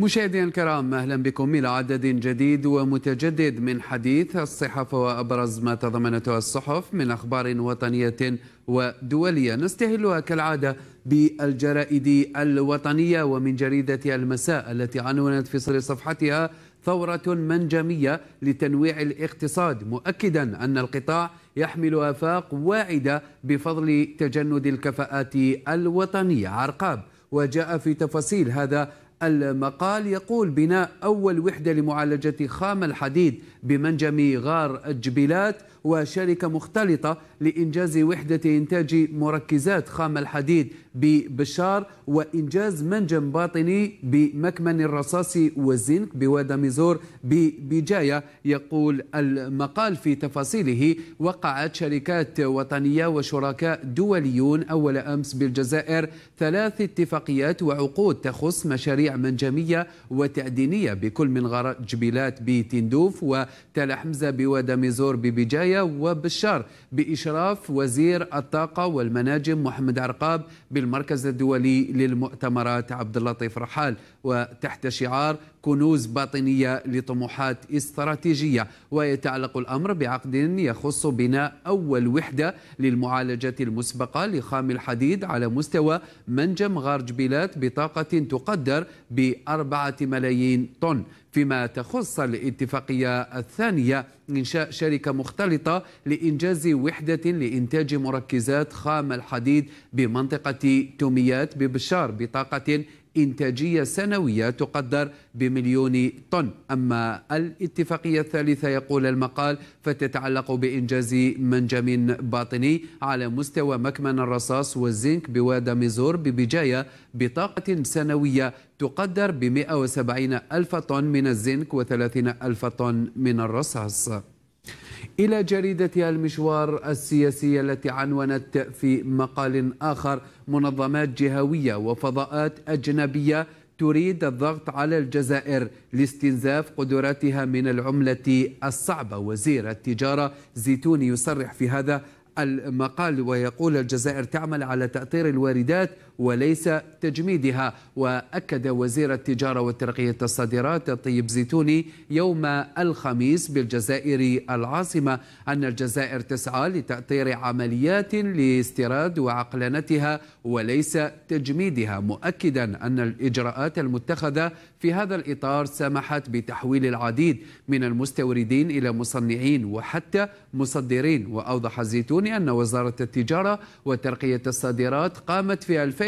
مشاهدينا الكرام اهلا بكم الى عدد جديد ومتجدد من حديث الصحف وابرز ما تضمنته الصحف من اخبار وطنيه ودوليه نستهلها كالعاده بالجرائد الوطنيه ومن جريده المساء التي عنونت في صدر صفحتها ثورة منجمية لتنويع الاقتصاد مؤكدا أن القطاع يحمل آفاق واعدة بفضل تجند الكفاءات الوطنية عرقاب وجاء في تفاصيل هذا المقال يقول بناء أول وحدة لمعالجة خام الحديد بمنجم غار الجبيلات وشركة مختلطة لإنجاز وحدة إنتاج مركزات خام الحديد ببشار وإنجاز منجم باطني بمكمن الرصاص والزنك بوادي ميزور ببجاية يقول المقال في تفاصيله وقعت شركات وطنية وشركاء دوليون أول أمس بالجزائر ثلاث اتفاقيات وعقود تخص مشاريع منجمية وتعدينية بكل من غرق جبيلات بتندوف وتل حمزة بوادي ميزور ببجاية وبشار بإشراف وزير الطاقة والمناجم محمد عرقاب بالمركز الدولي للمؤتمرات عبد اللطيف رحال وتحت شعار كنوز باطنية لطموحات استراتيجية ويتعلق الأمر بعقد يخص بناء أول وحدة للمعالجة المسبقة لخام الحديد على مستوى منجم غار جبيلات بطاقة تقدر بأربعة ملايين طن فيما تخص الاتفاقية الثانية إنشاء شركة مختلطة لإنجاز وحدة لإنتاج مركزات خام الحديد بمنطقة توميات ببشار بطاقة إنتاجية سنوية تقدر بمليون طن أما الاتفاقية الثالثة يقول المقال فتتعلق بإنجاز منجم باطني على مستوى مكمن الرصاص والزنك بوادي ميزور ببجاية بطاقة سنوية تقدر ب 170 ألف طن من الزنك و 30 ألف طن من الرصاص إلى جريدتها المشوار السياسي التي عنونت في مقال آخر منظمات جهوية وفضاءات أجنبية تريد الضغط على الجزائر لاستنزاف قدراتها من العملة الصعبة وزير التجارة زيتوني يصرح في هذا المقال ويقول الجزائر تعمل على تأطير الواردات وليس تجميدها وأكد وزير التجارة والترقية الصادرات طيب زيتوني يوم الخميس بالجزائر العاصمة أن الجزائر تسعى لتأطير عمليات لاستيراد وعقلنتها وليس تجميدها مؤكدا أن الإجراءات المتخذة في هذا الإطار سمحت بتحويل العديد من المستوردين إلى مصنعين وحتى مصدرين وأوضح زيتوني أن وزارة التجارة وترقية الصادرات قامت في 2000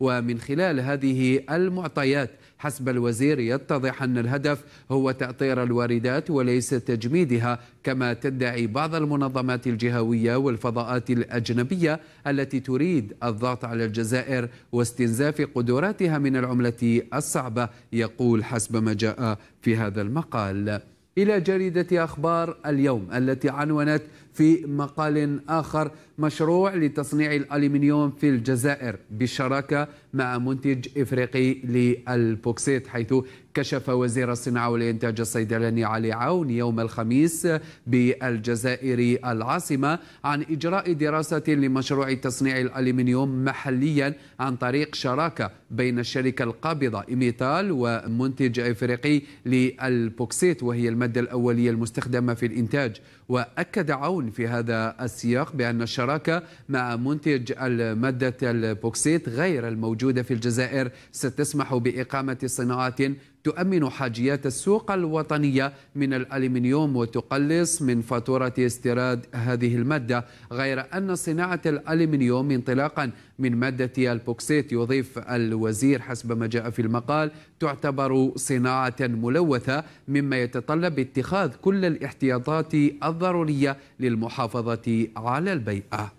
ومن خلال هذه المعطيات حسب الوزير يتضح أن الهدف هو تأطير الواردات وليس تجميدها كما تدعي بعض المنظمات الجهوية والفضاءات الأجنبية التي تريد الضغط على الجزائر واستنزاف قدراتها من العملة الصعبة يقول حسب ما جاء في هذا المقال إلى جريدة أخبار اليوم التي عنونت في مقال آخر مشروع لتصنيع الألمنيوم في الجزائر بالشراكة مع منتج إفريقي للبوكسيت حيث كشف وزير الصناعة والإنتاج الصيدلاني علي عون يوم الخميس بالجزائر العاصمة عن إجراء دراسة لمشروع تصنيع الألمنيوم محليا عن طريق شراكة بين الشركة القابضة إيميتال ومنتج إفريقي للبوكسيت وهي المادة الأولية المستخدمة في الإنتاج وأكد عون في هذا السياق بأن الشراكة الشراكة مع منتج المادة البوكسيت غير الموجودة في الجزائر ستسمح بإقامة صناعات تؤمن حاجيات السوق الوطنية من الألمنيوم وتقلص من فاتورة استيراد هذه المادة غير أن صناعة الألمنيوم انطلاقا من مادة البوكسيت يضيف الوزير حسب ما جاء في المقال تعتبر صناعة ملوثة مما يتطلب اتخاذ كل الاحتياطات الضرورية للمحافظة على البيئة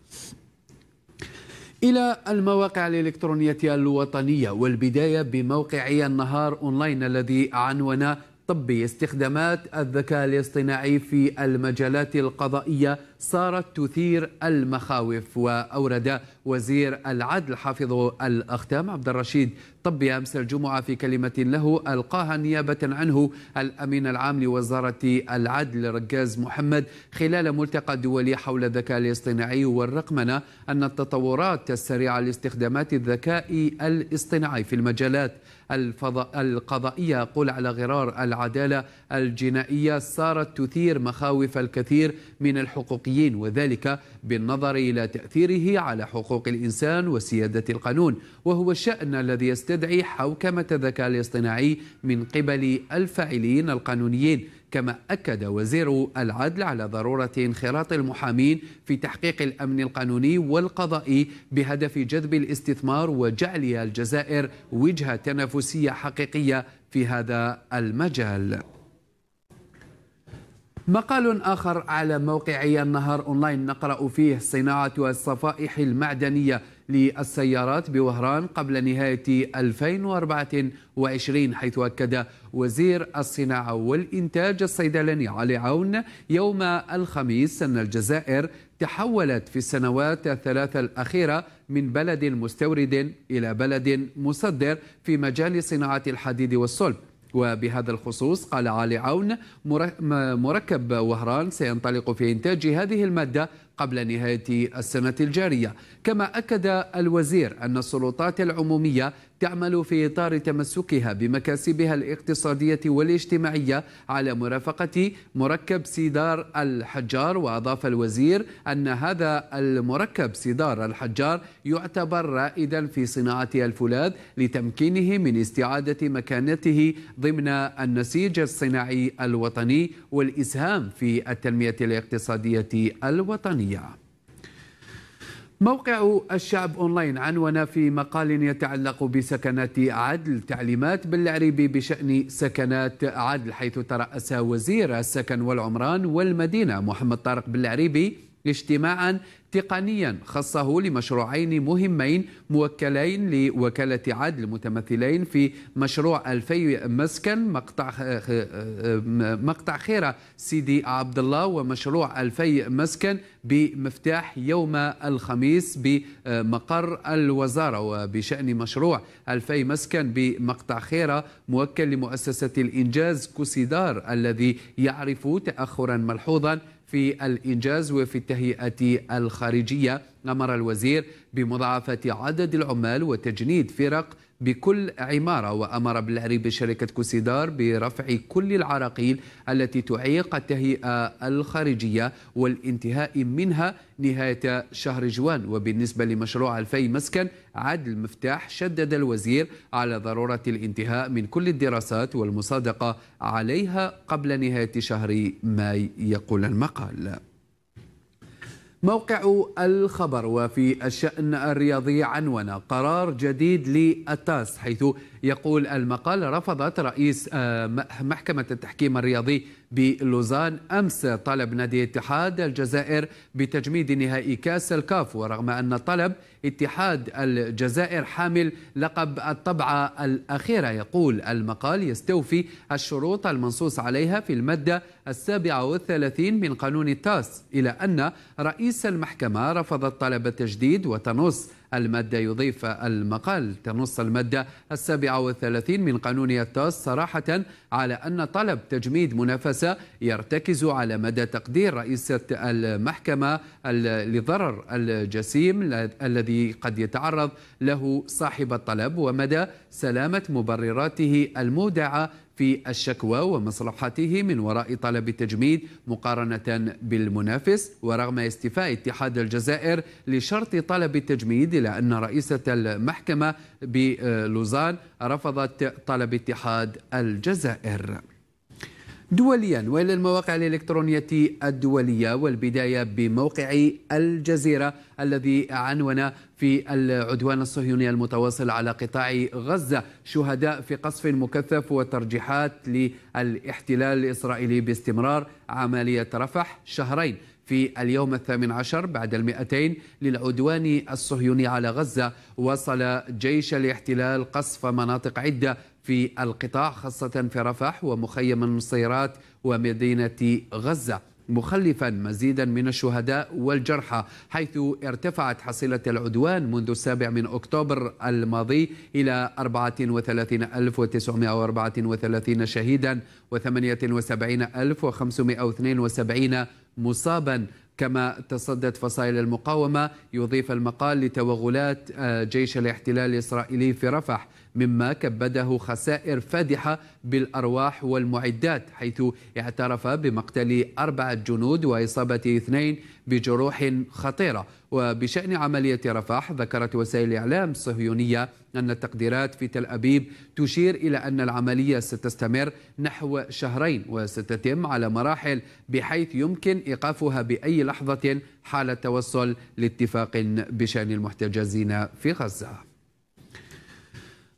إلى المواقع الإلكترونية الوطنية والبداية بموقع النهار أونلاين الذي عنون طبي استخدامات الذكاء الاصطناعي في المجالات القضائية صارت تثير المخاوف وأورد وزير العدل حافظ الأختام عبد الرشيد طبي أمس الجمعة في كلمة له ألقاها نيابة عنه الأمين العام لوزارة العدل رجاز محمد خلال ملتقى دولي حول الذكاء الاصطناعي والرقمنة أن التطورات السريعة لاستخدامات الذكاء الاصطناعي في المجالات القضائية قل على غرار العدالة الجنائية صارت تثير مخاوف الكثير من الحقوقيين الحقيقيين وذلك بالنظر إلى تأثيره على حقوق الإنسان وسيادة القانون وهو الشأن الذي يستدعي حوكمة الذكاء الاصطناعي من قبل الفاعلين القانونيين كما أكد وزير العدل على ضرورة انخراط المحامين في تحقيق الأمن القانوني والقضائي بهدف جذب الاستثمار وجعل الجزائر وجهة تنافسية حقيقية في هذا المجال مقال آخر على موقعي النهار أونلاين نقرأ فيه صناعة الصفائح المعدنية للسيارات بوهران قبل نهاية 2024 حيث أكد وزير الصناعة والإنتاج الصيدلاني علي عون يوم الخميس أن الجزائر تحولت في السنوات الثلاث الأخيرة من بلد مستورد إلى بلد مصدر في مجال صناعة الحديد والصلب وبهذا الخصوص قال علي عون مركب وهران سينطلق في إنتاج هذه المادة قبل نهاية السنة الجارية كما أكد الوزير أن السلطات العمومية تعمل في إطار تمسكها بمكاسبها الاقتصادية والاجتماعية على مرافقة مركب سيدار الحجار وأضاف الوزير أن هذا المركب سيدار الحجار يعتبر رائدا في صناعة الفولاذ لتمكينه من استعادة مكانته ضمن النسيج الصناعي الوطني والإسهام في التنمية الاقتصادية الوطنية موقع الشعب اونلاين عنون في مقال يتعلق بسكنات عدل تعليمات بالعريبي بشان سكنات عدل حيث تراس وزير السكن والعمران والمدينه محمد طارق بالعريبي اجتماعا تقنيا خصه لمشروعين مهمين موكلين لوكالة عدل متمثلين في مشروع ألفي مسكن مقطع مقطع خيرة سيدي عبد الله ومشروع ألفي مسكن بمفتاح يوم الخميس بمقر الوزارة وبشأن مشروع ألفي مسكن بمقطع خيرة موكل لمؤسسة الإنجاز كوسيدار الذي يعرف تأخرا ملحوظا في الإنجاز وفي التهيئة الخارجية أمر الوزير بمضاعفة عدد العمال وتجنيد فرق بكل عمارة وأمر بالعريب شركة كوسيدار برفع كل العراقيل التي تعيق التهيئة الخارجية والانتهاء منها نهاية شهر جوان وبالنسبة لمشروع الفي مسكن عدل مفتاح شدد الوزير على ضرورة الانتهاء من كل الدراسات والمصادقة عليها قبل نهاية شهر ماي يقول المقال موقع الخبر وفي الشأن الرياضي عنونا قرار جديد للتاس حيث يقول المقال رفضت رئيس آه، محكمة التحكيم الرياضي بلوزان أمس طلب نادي اتحاد الجزائر بتجميد نهائي كاس الكاف ورغم أن طلب اتحاد الجزائر حامل لقب الطبعة الأخيرة يقول المقال يستوفي الشروط المنصوص عليها في المادة السابعة والثلاثين من قانون التاس إلى أن رئيس المحكمة رفض طلب التجديد وتنص المادة يضيف المقال تنص المادة السابعة والثلاثين من قانون التاس صراحة على أن طلب تجميد منافسة يرتكز على مدى تقدير رئيسة المحكمة لضرر الجسيم الذي قد يتعرض له صاحب الطلب ومدى سلامة مبرراته المودعة في الشكوى ومصلحته من وراء طلب التجميد مقارنة بالمنافس ورغم استيفاء اتحاد الجزائر لشرط طلب التجميد إلى أن رئيسة المحكمة بلوزان رفضت طلب اتحاد الجزائر دوليا والى المواقع الالكترونيه الدوليه والبدايه بموقع الجزيره الذي عنون في العدوان الصهيوني المتواصل على قطاع غزه شهداء في قصف مكثف وترجيحات للاحتلال الاسرائيلي باستمرار عمليه رفح شهرين في اليوم الثامن عشر بعد المئتين للعدوان الصهيوني على غزة وصل جيش الاحتلال قصف مناطق عدة في القطاع خاصة في رفح ومخيم النصيرات ومدينة غزة مخلفا مزيدا من الشهداء والجرحى حيث ارتفعت حصيلة العدوان منذ السابع من أكتوبر الماضي إلى 34934 شهيدا و78572 مصابا كما تصدت فصائل المقاومة يضيف المقال لتوغلات آه، جيش الاحتلال الإسرائيلي في رفح مما كبده خسائر فادحة بالأرواح والمعدات حيث اعترف بمقتل أربعة جنود وإصابة اثنين بجروح خطيرة وبشأن عملية رفح ذكرت وسائل الإعلام الصهيونية أن التقديرات في تل أبيب تشير إلى أن العملية ستستمر نحو شهرين وستتم على مراحل بحيث يمكن إيقافها بأي لحظة حال التوصل لاتفاق بشأن المحتجزين في غزة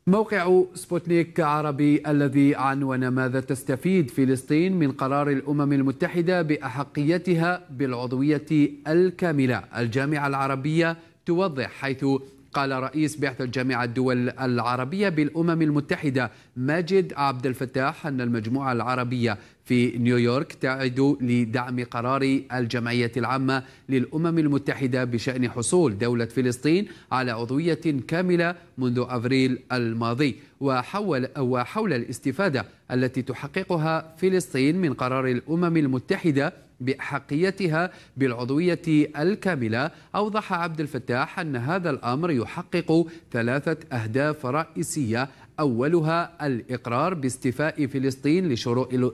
موقع سبوتنيك عربي الذي عنون ماذا تستفيد فلسطين من قرار الأمم المتحدة بأحقيتها بالعضوية الكاملة الجامعة العربية توضح حيث قال رئيس بعثة جامعة الدول العربية بالأمم المتحدة ماجد عبد الفتاح أن المجموعة العربية في نيويورك تعد لدعم قرار الجمعية العامة للأمم المتحدة بشأن حصول دولة فلسطين على عضوية كاملة منذ أفريل الماضي وحول وحول الاستفادة التي تحققها فلسطين من قرار الأمم المتحدة بأحقيتها بالعضوية الكاملة أوضح عبد الفتاح أن هذا الأمر يحقق ثلاثة أهداف رئيسية أولها الإقرار باستيفاء فلسطين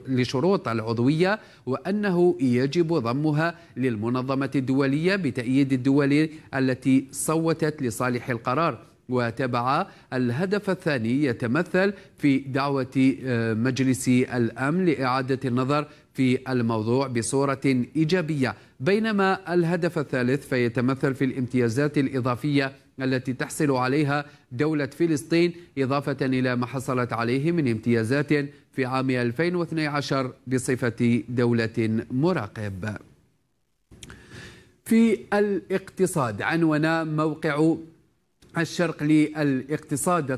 لشروط العضوية وأنه يجب ضمها للمنظمة الدولية بتأييد الدول التي صوتت لصالح القرار وتبع الهدف الثاني يتمثل في دعوة آه، مجلس الأمن لإعادة النظر في الموضوع بصورة إيجابية بينما الهدف الثالث فيتمثل في الامتيازات الإضافية التي تحصل عليها دولة فلسطين إضافة إلى ما حصلت عليه من امتيازات في عام 2012 بصفة دولة مراقب في الاقتصاد عنونا موقع الشرق للاقتصاد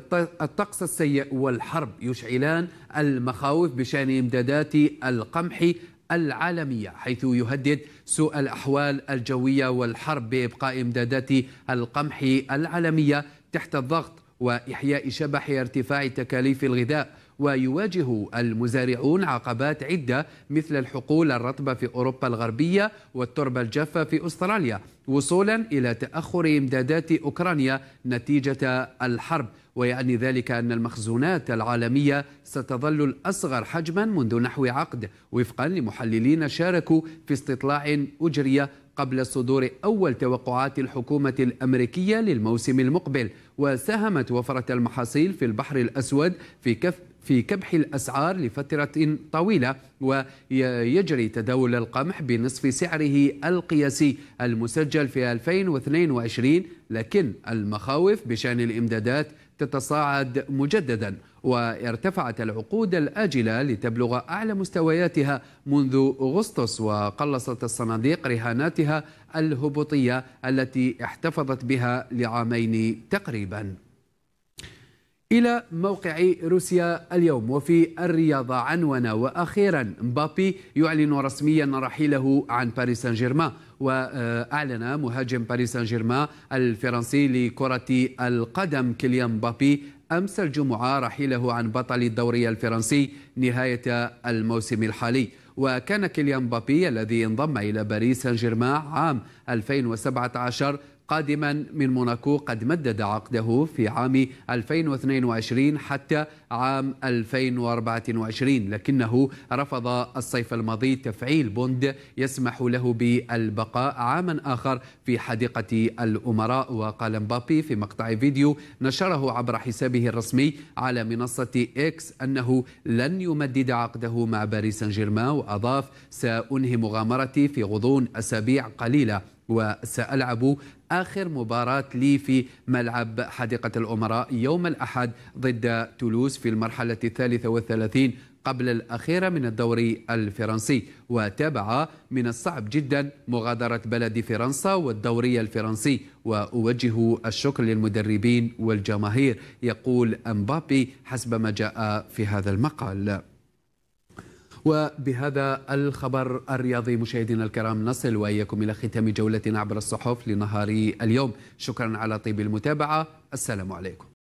الطقس السيء والحرب يشعلان المخاوف بشان امدادات القمح العالمية حيث يهدد سوء الأحوال الجوية والحرب بإبقاء إمدادات القمح العالمية تحت الضغط وإحياء شبح ارتفاع تكاليف الغذاء ويواجه المزارعون عقبات عدة مثل الحقول الرطبة في أوروبا الغربية والتربة الجافة في أستراليا وصولا إلى تأخر إمدادات أوكرانيا نتيجة الحرب ويعني ذلك أن المخزونات العالمية ستظل الأصغر حجما منذ نحو عقد وفقا لمحللين شاركوا في استطلاع أجري قبل صدور أول توقعات الحكومة الأمريكية للموسم المقبل وساهمت وفرة المحاصيل في البحر الأسود في كف في كبح الأسعار لفترة طويلة ويجري تداول القمح بنصف سعره القياسي المسجل في 2022 لكن المخاوف بشأن الإمدادات تتصاعد مجددا وارتفعت العقود الآجلة لتبلغ أعلى مستوياتها منذ أغسطس وقلصت الصناديق رهاناتها الهبوطية التي احتفظت بها لعامين تقريباً إلى موقع روسيا اليوم وفي الرياضة عنونا وأخيرا مبابي يعلن رسميا رحيله عن باريس سان جيرمان وأعلن مهاجم باريس سان جيرمان الفرنسي لكرة القدم كيليان مبابي أمس الجمعة رحيله عن بطل الدوري الفرنسي نهاية الموسم الحالي وكان كيليان مبابي الذي انضم إلى باريس سان جيرمان عام 2017 قادما من موناكو قد مدد عقده في عام 2022 حتى عام 2024 لكنه رفض الصيف الماضي تفعيل بوند يسمح له بالبقاء عاما آخر في حديقة الأمراء وقال مبابي في مقطع فيديو نشره عبر حسابه الرسمي على منصة إكس أنه لن يمدد عقده مع باريس سان جيرمان وأضاف سأنهي مغامرتي في غضون أسابيع قليلة وسألعب آخر مباراة لي في ملعب حديقة الأمراء يوم الأحد ضد تولوز في المرحلة الثالثة والثلاثين قبل الأخيرة من الدوري الفرنسي وتابع من الصعب جدا مغادرة بلد فرنسا والدوري الفرنسي وأوجه الشكر للمدربين والجماهير يقول أمبابي حسب ما جاء في هذا المقال وبهذا الخبر الرياضي مشاهدينا الكرام نصل وإياكم إلى ختام جولتنا عبر الصحف لنهار اليوم شكرا على طيب المتابعة السلام عليكم